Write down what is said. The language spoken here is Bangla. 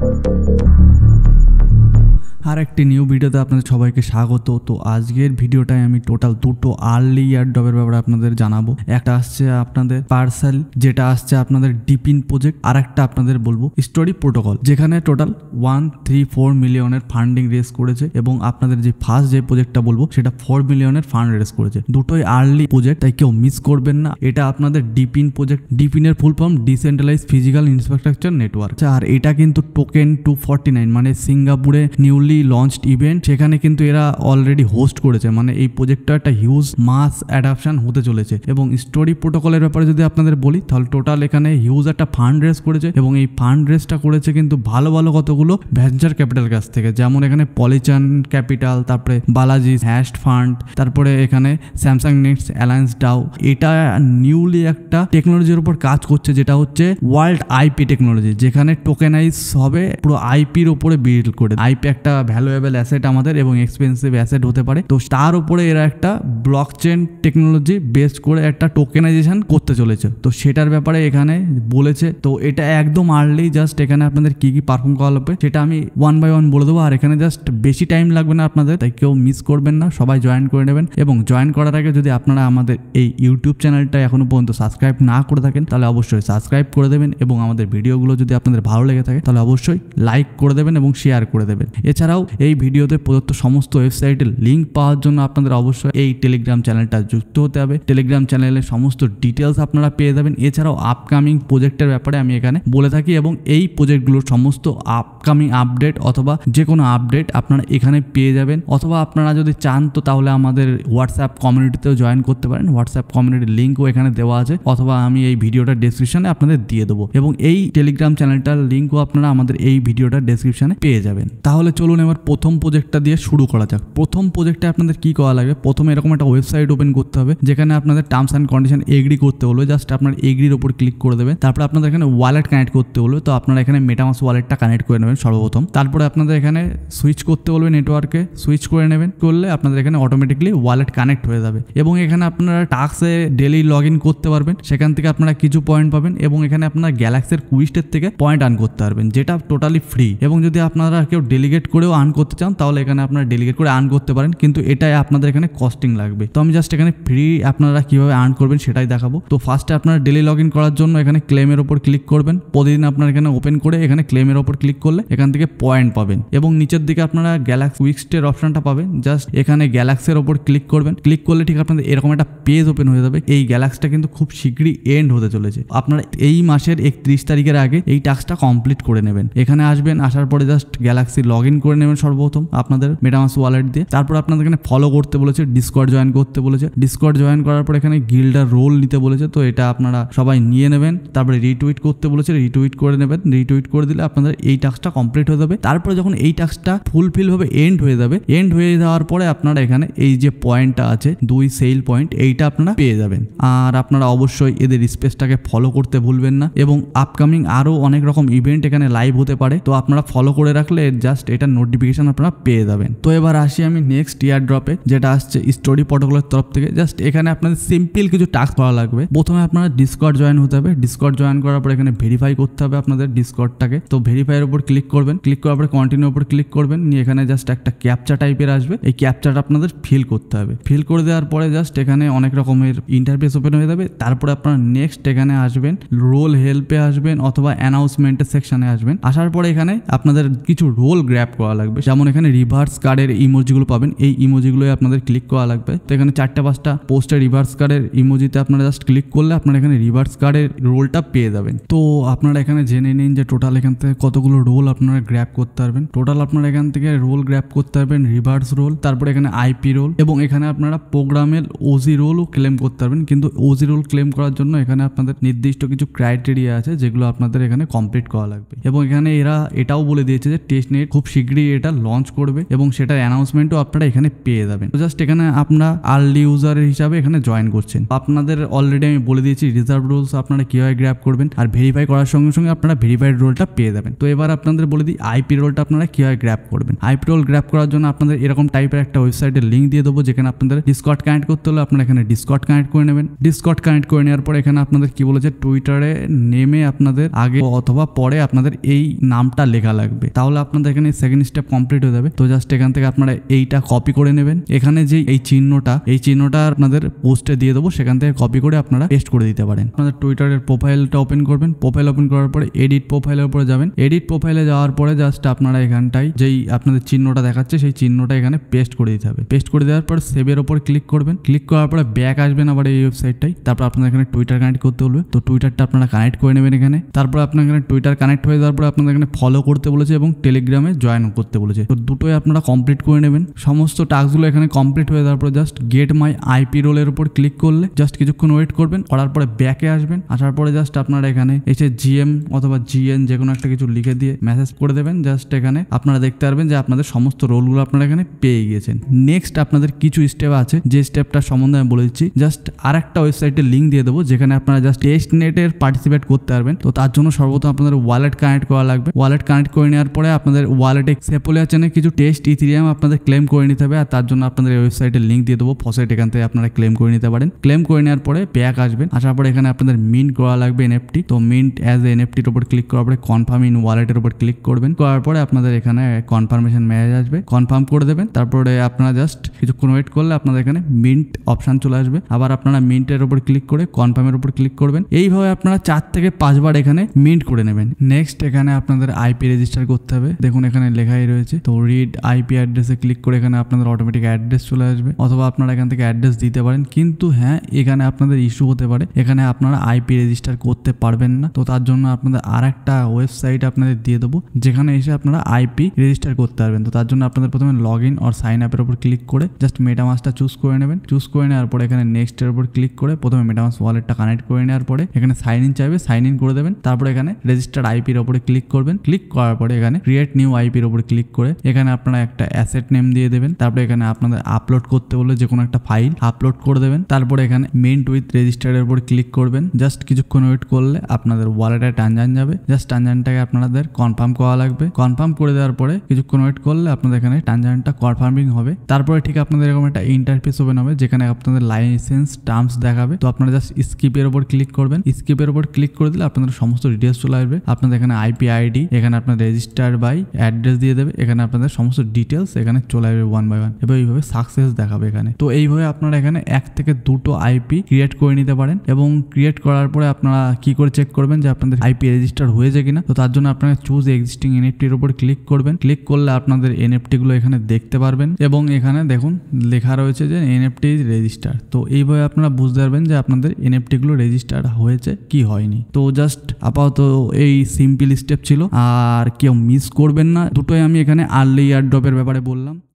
Thank you. আর একটি নিউ ভিডিওতে আপনাদের সবাইকে স্বাগত তো আজকের ভিডিওটায় আমি টোটাল দুটো আর্লি ডবের ব্যাপারে আপনাদের জানাবো একটা আসছে আপনাদের পার্সেল যেটা আসছে আপনাদের ডিপিন প্রজেক্ট আর একটা আপনাদের বলবো স্টোরি প্রোটোকল যেখানে টোটাল ওয়ান থ্রি ফোর মিলিয়নের ফান্ডিং রেস করেছে এবং আপনাদের যে ফার্স্ট যে প্রজেক্টটা বলবো সেটা ফোর মিলিয়নের ফান্ড রেস করেছে দুটোই আর্লি প্রজেক্ট তাই কেউ মিস করবেন না এটা আপনাদের ডিপিন প্রজেক্ট ডিপিনের full form decentralise physical infrastructure network আর এটা কিন্তু টোকেন টু ফর্টি নাইন মানে সিঙ্গাপুরে নিউলি লঞ্চড ইভেন্ট সেখানে কিন্তু এরা অলরেডি হোস্ট করেছে মানে এই প্রজেক্টটা একটা হিউজ মাস অ্যাডাপশান হতে চলেছে এবং স্টোরি প্রোটোকলের ব্যাপারে যদি আপনাদের বলি তাহলে টোটাল এখানে হিউজ একটা ফান্ড রেস করেছে এবং এই ফান্ড রেসটা করেছে কিন্তু ভালো ভালো কতগুলো ভেঞ্চার ক্যাপিটাল কাছ থেকে যেমন এখানে পলিচান ক্যাপিটাল তারপরে বালাজি হ্যাস্ট ফান্ড তারপরে এখানে স্যামসাং নেটস অ্যালায়েন্স ডাও এটা নিউলি একটা টেকনোলজির উপর কাজ করছে যেটা হচ্ছে ওয়ার্ল্ড আইপি টেকনোলজি যেখানে টোকেনাইজ হবে পুরো আইপির ওপরে বিল্ড করে আইপি একটা ভ্যালুয়েবল অ্যাসেট আমাদের এবং এক্সপেন্সিভ অ্যাসেট হতে পারে তো তার উপরে এরা একটা ব্লক চেন টেকনোলজি বেসড করে একটা টোকেনাইজেশন করতে চলেছে তো সেটার ব্যাপারে এখানে বলেছে তো এটা একদম আর্লি জাস্ট এখানে আপনাদের কি কি পারফর্ম করা লাগবে সেটা আমি ওয়ান বাই ওয়ান বলে দেবো আর এখানে জাস্ট বেশি টাইম লাগবে না আপনাদের তাই কেউ মিস করবেন না সবাই জয়েন করে নেবেন এবং জয়েন করার আগে যদি আপনারা আমাদের এই ইউটিউব চ্যানেলটা এখনো পর্যন্ত সাবস্ক্রাইব না করে থাকেন তাহলে অবশ্যই সাবস্ক্রাইব করে দেবেন এবং আমাদের ভিডিওগুলো যদি আপনাদের ভালো লেগে থাকে তাহলে অবশ্যই লাইক করে দেবেন এবং শেয়ার করে দেবেন এছাড়াও এছাড়াও এই ভিডিওতে প্রদত্ত সমস্ত ওয়েবসাইটের লিঙ্ক পাওয়ার জন্য আপনাদের অবশ্যই এই টেলিগ্রাম চ্যানেলটা যুক্ত হতে হবে টেলিগ্রাম চ্যানেলের সমস্ত ডিটেলস আপনারা পেয়ে যাবেন এছাড়াও আপকামিং প্রজেক্টের ব্যাপারে আমি এখানে বলে থাকি এবং এই প্রজেক্টগুলোর সমস্ত আপকামিং আপডেট অথবা যে কোনো আপডেট আপনারা এখানে পেয়ে যাবেন অথবা আপনারা যদি চান তো তাহলে আমাদের হোয়াটসঅ্যাপ কমিউনিটিতেও জয়েন করতে পারেন হোয়াটসঅ্যাপ কমিউনিটির লিঙ্কও এখানে দেওয়া আছে অথবা আমি এই ভিডিওটা ডেসক্রিপশনে আপনাদের দিয়ে দেবো এবং এই টেলিগ্রাম চ্যানেলটার লিঙ্কও আপনারা আমাদের এই ভিডিওটা ডেসক্রিপশনে পেয়ে যাবেন তাহলে চলুন চলুন এবার প্রথম প্রজেক্টটা দিয়ে শুরু করা যাক প্রথম প্রজেক্টে আপনাদের কি করা লাগবে প্রথমে এরকম একটা ওয়েবসাইট ওপেন করতে হবে যেখানে আপনাদের টার্মস অ্যান্ড কন্ডিশন এগ্রি করতে হলো জাস্ট আপনার এগ্রির ওপর ক্লিক করে দেবে তারপরে আপনাদের এখানে ওয়ালেট কানেক্ট করতে হলো তো আপনারা এখানে মেটামাস ওয়ালেটটা কানেক্ট করে নেবেন সর্বপ্রথম তারপরে আপনাদের এখানে সুইচ করতে বলবে নেটওয়ার্কে সুইচ করে নেবেন করলে আপনাদের এখানে অটোমেটিকলি ওয়ালেট কানেক্ট হয়ে যাবে এবং এখানে আপনারা টাস্কে ডেলি লগ ইন করতে পারবেন সেখান থেকে আপনারা কিছু পয়েন্ট পাবেন এবং এখানে আপনারা গ্যালাক্সির কুইস্টের থেকে পয়েন্ট আর্ন করতে পারবেন যেটা টোটালি ফ্রি এবং যদি আপনারা কেউ ডেলিগেট করে করেও আর্ন করতে চান তাহলে এখানে আপনারা ডেলিগেট করে আর্ন করতে পারেন কিন্তু এটাই আপনাদের এখানে কস্টিং লাগবে তো আমি জাস্ট এখানে ফ্রি আপনারা কিভাবে আর্ন করবেন সেটাই দেখাবো তো ফার্স্টে আপনারা ডেলি লগ করার জন্য এখানে ক্লেমের ওপর ক্লিক করবেন প্রতিদিন আপনার এখানে ওপেন করে এখানে ক্লেমের ওপর ক্লিক করলে এখান থেকে পয়েন্ট পাবেন এবং নিচের দিকে আপনারা গ্যালাক্স উইক্সটের অপশনটা পাবেন জাস্ট এখানে গ্যালাক্সের ওপর ক্লিক করবেন ক্লিক করলে ঠিক আপনাদের এরকম একটা পেজ ওপেন হয়ে যাবে এই গ্যালাক্সটা কিন্তু খুব শীঘ্রই এন্ড হতে চলেছে আপনারা এই মাসের একত্রিশ তারিখের আগে এই টাস্কটা কমপ্লিট করে নেবেন এখানে আসবেন আসার পরে জাস্ট গ্যালাক্সি লগ ইন করে নেবেন সর্বপ্রথম আপনাদের মেটামাস ওয়ালেট দিয়ে তারপর আপনাদের এখানে ফলো করতে বলেছে ডিসকর্ড জয়েন করতে বলেছে ডিসকর্ড জয়েন করার পর এখানে গিল্ডার রোল নিতে বলেছে তো এটা আপনারা সবাই নিয়ে নেবেন তারপরে রিটুইট করতে বলেছে রিটুইট করে নেবেন রিটুইট করে দিলে আপনাদের এই টাস্কটা কমপ্লিট হয়ে যাবে তারপরে যখন এই টাস্কটা ফুলফিল হবে এন্ড হয়ে যাবে এন্ড হয়ে যাওয়ার পরে আপনারা এখানে এই যে পয়েন্টটা আছে দুই সেল পয়েন্ট এইটা আপনারা পেয়ে যাবেন আর আপনারা অবশ্যই এদের স্পেসটাকে ফলো করতে ভুলবেন না এবং আপকামিং আরও অনেক রকম ইভেন্ট এখানে লাইভ হতে পারে তো আপনারা ফলো করে রাখলে জাস্ট এটা নোট নোটিফিকেশান আপনারা পেয়ে যাবেন তো এবার আসি আমি নেক্সট ইয়ার ড্রপে যেটা আসছে স্টোরি পটোকলের তরফ থেকে জাস্ট এখানে আপনাদের সিম্পল কিছু টাস্ক পাওয়া লাগবে প্রথমে আপনারা ডিসকট জয়েন হতে হবে ডিসকর্ড জয়েন করার পর এখানে ভেরিফাই করতে হবে আপনাদের ডিসকটটাকে তো ভেরিফাইয়ের উপর ক্লিক করবেন ক্লিক করার পরে কন্টিনিউ উপর ক্লিক করবেন নিয়ে এখানে জাস্ট একটা ক্যাপচা টাইপের আসবে এই ক্যাপচাটা আপনাদের ফিল করতে হবে ফিল করে দেওয়ার পরে জাস্ট এখানে অনেক রকমের ইন্টারফেস ওপেন হয়ে যাবে তারপরে আপনারা নেক্সট এখানে আসবেন রোল হেল্পে আসবেন অথবা অ্যানাউন্সমেন্টের সেকশানে আসবেন আসার পরে এখানে আপনাদের কিছু রোল গ্র্যাপ করা লাগবে যেমন এখানে রিভার্স কার্ডের ইমোজিগুলো পাবেন এই ইমোজিগুলো আপনাদের ক্লিক করা লাগবে তো এখানে চারটা পাঁচটা পোস্টে রিভার্স কার্ডের ইমোজিতে আপনারা জাস্ট ক্লিক করলে আপনারা এখানে রিভার্স কার্ডের রোলটা পেয়ে যাবেন তো আপনারা এখানে জেনে নিন যে টোটাল এখান থেকে কতগুলো রোল আপনারা গ্র্যাপ করতে পারবেন টোটাল আপনারা এখান থেকে রোল গ্র্যাপ করতে পারবেন রিভার্স রোল তারপরে এখানে আইপি রোল এবং এখানে আপনারা প্রোগ্রামের ওজি রোলও ক্লেম করতে পারবেন কিন্তু ওজি রোল ক্লেম করার জন্য এখানে আপনাদের নির্দিষ্ট কিছু ক্রাইটেরিয়া আছে যেগুলো আপনাদের এখানে কমপ্লিট করা লাগবে এবং এখানে এরা এটাও বলে দিয়েছে যে টেস্ট নেট খুব শীঘ্রই এটা লঞ্চ করবে এবং সেটার অ্যানাউন্সমেন্টও আপনারা এখানে পেয়ে যাবেন তো জাস্ট এখানে আপনারা আর্লি ইউজারের হিসাবে এখানে জয়েন করছেন আপনাদের অলরেডি আমি বলে দিয়েছি রিজার্ভ রোলস আপনারা কীভাবে গ্র্যাপ করবেন আর ভেরিফাই করার সঙ্গে সঙ্গে আপনারা ভেরিফাইড রোলটা পেয়ে যাবেন তো এবার আপনাদের বলে দিই আইপি রোলটা আপনারা কীভাবে গ্র্যাপ করবেন আইপি রোল গ্র্যাপ করার জন্য আপনাদের এরকম টাইপের একটা ওয়েবসাইটের লিঙ্ক দিয়ে দেবো যেখানে আপনাদের ডিসকট কানেক্ট করতে হলে আপনারা এখানে ডিসকট কানেক্ট করে নেবেন ডিসকট কানেক্ট করে নেওয়ার পর এখানে আপনাদের কি বলেছে টুইটারে নেমে আপনাদের আগে অথবা পরে আপনাদের এই নামটা লেখা লাগবে তাহলে আপনাদের এখানে সেকেন্ড স্টেপ কমপ্লিট হয়ে যাবে তো জাস্ট এখান থেকে আপনারা এইটা কপি করে নেবেন এখানে যে এই চিহ্নটা এই চিহ্নটা আপনাদের পোস্টে দিয়ে দেবো সেখান থেকে কপি করে আপনারা পেস্ট করে দিতে পারেন আপনাদের টুইটারের প্রোফাইলটা ওপেন করবেন প্রোফাইল ওপেন করার পরে এডিট প্রোফাইলের উপরে যাবেন এডিট প্রোফাইলে যাওয়ার পরে জাস্ট আপনারা এখানটায় যেই আপনাদের চিহ্নটা দেখাচ্ছে সেই চিহ্নটা এখানে পেস্ট করে দিতে হবে পেস্ট করে দেওয়ার পর সেভের ওপর ক্লিক করবেন ক্লিক করার পরে ব্যাক আসবেন আবার এই ওয়েবসাইটটাই তারপর আপনাদের এখানে টুইটার কানেক্ট করতে বলবে তো টুইটারটা আপনারা কানেক্ট করে নেবেন এখানে তারপর আপনার এখানে টুইটার কানেক্ট হয়ে যাওয়ার পরে আপনাদের এখানে ফলো করতে বলেছে এবং টেলিগ্রামে জয়েন করতে করতে বলেছে তো দুটোই আপনারা কমপ্লিট করে নেবেন সমস্ত টাস্কগুলো এখানে কমপ্লিট হয়ে তারপরে জাস্ট গেট মাই আইপি রোলের উপর ক্লিক করলে জাস্ট কিছুক্ষণ ওয়েট করবেন করার পরে ব্যাকে আসবেন আসার পরে জাস্ট আপনারা এখানে এসে জিএম অথবা জিএন যে কোনো একটা কিছু লিখে দিয়ে মেসেজ করে দেবেন জাস্ট এখানে আপনারা দেখতে পারবেন যে আপনাদের সমস্ত রোলগুলো আপনারা এখানে পেয়ে গিয়েছেন নেক্সট আপনাদের কিছু স্টেপ আছে যে স্টেপটার সম্বন্ধে আমি বলে দিচ্ছি জাস্ট আর একটা ওয়েবসাইটের লিঙ্ক দিয়ে দেবো যেখানে আপনারা জাস্ট টেস্ট নেটের পার্টিসিপেট করতে পারবেন তো তার জন্য সর্বপ্রথম আপনাদের ওয়ালেট কানেক্ট করা লাগবে ওয়ালেট কানেক্ট করে নেওয়ার পরে আপনাদের ওয়ালেটে সেপোলিয়া চেনে কিছু টেস্ট ইথিরিয়াম আপনাদের ক্লেম করে নিতে হবে আর তার জন্য আপনাদের ওয়েবসাইটের লিঙ্ক দিয়ে দেবো ফসাইট এখান থেকে আপনারা ক্লেম করে নিতে পারেন ক্লেম করে নেওয়ার পরে ব্যাক আসবেন আসার পরে এখানে আপনাদের মিন্ট করা লাগবে এনএফটি তো মিন্ট অ্যাজ এনএফটির উপর ক্লিক করার পরে কনফার্ম ইন ওয়ালেটের উপর ক্লিক করবেন করার পরে আপনাদের এখানে কনফার্মেশন মেসেজ আসবে কনফার্ম করে দেবেন তারপরে আপনারা জাস্ট কিছুক্ষণ ওয়েট করলে আপনাদের এখানে মিন্ট অপশান চলে আসবে আবার আপনারা মিন্টের উপর ক্লিক করে কনফার্মের উপর ক্লিক করবেন এইভাবে আপনারা চার থেকে পাঁচবার এখানে মিন্ট করে নেবেন নেক্সট এখানে আপনাদের আইপি রেজিস্টার করতে হবে দেখুন এখানে লেখা লেখাই রয়েছে তো রিড আইপি অ্যাড্রেসে ক্লিক করে এখানে আপনাদের অটোমেটিক অ্যাড্রেস চলে আসবে অথবা আপনারা এখান থেকে অ্যাড্রেস দিতে পারেন কিন্তু হ্যাঁ এখানে আপনাদের ইস্যু হতে পারে এখানে আপনারা আইপি রেজিস্টার করতে পারবেন না তো তার জন্য আপনাদের আর একটা ওয়েবসাইট আপনাদের দিয়ে দেবো যেখানে এসে আপনারা আইপি রেজিস্টার করতে পারবেন তো তার জন্য আপনাদের প্রথমে লগ ইন আর সাইন আপের উপর ক্লিক করে জাস্ট মেটামাসটা চুজ করে নেবেন চুজ করে নেওয়ার পরে এখানে নেক্সটের উপর ক্লিক করে প্রথমে মেটামাস ওয়ালেটটা কানেক্ট করে নেওয়ার পরে এখানে সাইন ইন চাইবে সাইন ইন করে দেবেন তারপরে এখানে রেজিস্টার আইপির ওপরে ক্লিক করবেন ক্লিক করার পরে এখানে ক্রিয়েট নিউ আইপির ওপরে ক্লিক করে এখানে আপনারা একটা অ্যাসেট নেম দিয়ে দেবেন তারপরে এখানে আপনাদের আপলোড করতে বলে যে কোনো একটা ফাইল আপলোড করে দেবেন তারপরে এখানে মেন্ট উইথ রেজিস্টারের উপর ক্লিক করবেন জাস্ট কিছুক্ষণ ওয়েট করলে আপনাদের ওয়ালেটে ট্রানজান যাবে জাস্ট টানজানটাকে আপনাদের কনফার্ম করা লাগবে কনফার্ম করে দেওয়ার পরে কিছুক্ষণ ওয়েট করলে আপনাদের এখানে ট্রানজানটা কনফার্মিং হবে তারপরে ঠিক আপনাদের এরকম একটা ইন্টারফেস ওপেন হবে যেখানে আপনাদের লাইসেন্স টার্মস দেখাবে তো আপনারা জাস্ট স্কিপের উপর ক্লিক করবেন স্কিপের ওপর ক্লিক করে দিলে আপনাদের সমস্ত ডিটেলস চলে আসবে আপনাদের এখানে আইপি আইডি এখানে আপনার রেজিস্টার বাই অ্যাড্রেস দিয়ে দেবে এখানে আপনাদের সমস্ত ডিটেলস এখানে চলে আসবে ওয়ান বাই ওয়ান এবার এইভাবে সাকসেস দেখাবে এখানে তো এইভাবে আপনারা এখানে এক থেকে দুটো আইপি ক্রিয়েট করে নিতে পারেন এবং ক্রিয়েট করার পরে আপনারা কি করে চেক করবেন যে আপনাদের আইপি রেজিস্টার হয়েছে কিনা তো তার জন্য আপনারা চুজ এক্সিস্টিং এনএফটির উপর ক্লিক করবেন ক্লিক করলে আপনাদের এফটিগুলো এখানে দেখতে পারবেন এবং এখানে দেখুন লেখা রয়েছে যে এনএফটি রেজিস্টার তো এইভাবে আপনারা বুঝতে পারবেন যে আপনাদের এনএফটিগুলো রেজিস্টার হয়েছে কি হয়নি তো জাস্ট আপাতত এই সিম্পল স্টেপ ছিল আর কেউ মিস করবেন না দুটোই আমি এখানে আর্লি ইয়ার ড্রপের ব্যাপারে বললাম